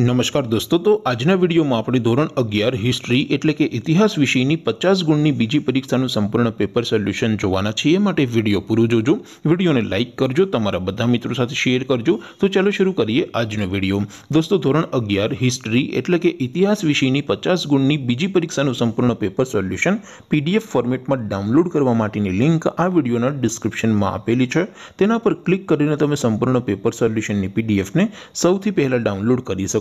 નમસ્કાર દોસ્તો તો આજનો વિડિયોમાં આપણે ધોરણ 11 હિસ્ટરી એટલે કે ઇતિહાસ વિષયની 50 ગુણની બીજી પરીક્ષાનું સંપૂર્ણ પેપર સોલ્યુશન જોવાનું છે એ માટે વિડિયો પૂરો જોજો વિડિયોને લાઈક કરજો તમારા બધા મિત્રો સાથે શેર કરજો તો ચલો શરૂ કરીએ આજનો વિડિયો દોસ્તો ધોરણ 11 હિસ્ટરી એટલે કે ઇતિહાસ વિષયની 50 ગુણની બીજી પરીક્ષાનું સંપૂર્ણ પેપર સોલ્યુશન PDF ફોર્મેટમાં ડાઉનલોડ કરવા માટેની લિંક આ વિડિયોના ડિસ્ક્રિપ્શનમાં આપેલી છે તેના પર ક્લિક કરીને તમે સંપૂર્ણ પેપર સોલ્યુશનની PDF ને સૌથી પહેલા ડાઉનલોડ કરી શકો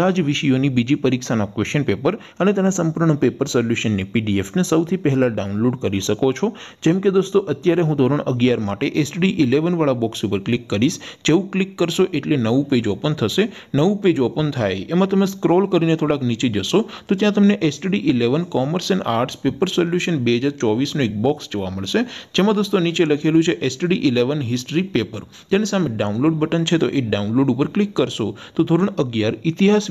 આજ વિષયોની બીજી પરીક્ષાના ક્વેશ્ચન પેપર અને તેના સંપૂર્ણ પેપર સોલ્યુશનની પીડીએફને સૌથી પહેલા ડાઉનલોડ કરી શકો છો જેમ કે દોસ્તો અત્યારે હું ધોરણ 11 માટે STD 11 વાળા બોક્સ ઉપર ક્લિક કરીશ જેવું ક્લિક કરશો એટલે નવું પેજ ઓપન થશે નવું પેજ ઓપન થાય એમાં તમે સ્ક્રોલ કરીને થોડક નીચે જશો તો ત્યાં તમને STD 11 commerce and arts paper solution 2024 નો એક બોક્સ જોવા મળશે જેમાં દોસ્તો નીચે લખેલું છે STD 11 હિસ્ટરી પેપર તેની સામે ડાઉનલોડ બટન છે તો એ ડાઉનલોડ ઉપર ક્લિક કરશો તો ધોરણ 11 ઇતિહાસ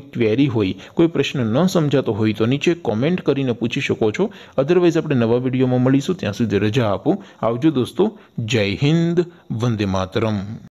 कोई क्वेरी हुई कोई प्रश्न न समझत हो तो नीचे कमेंट કરીને પૂછી શકો છો અધરવાઇઝ આપણે નવા વિડિયોમાં મળીશું ત્યાં સુધી રજા આપો આવજો દોસ્તો જય હિન્દ વંદે માતરમ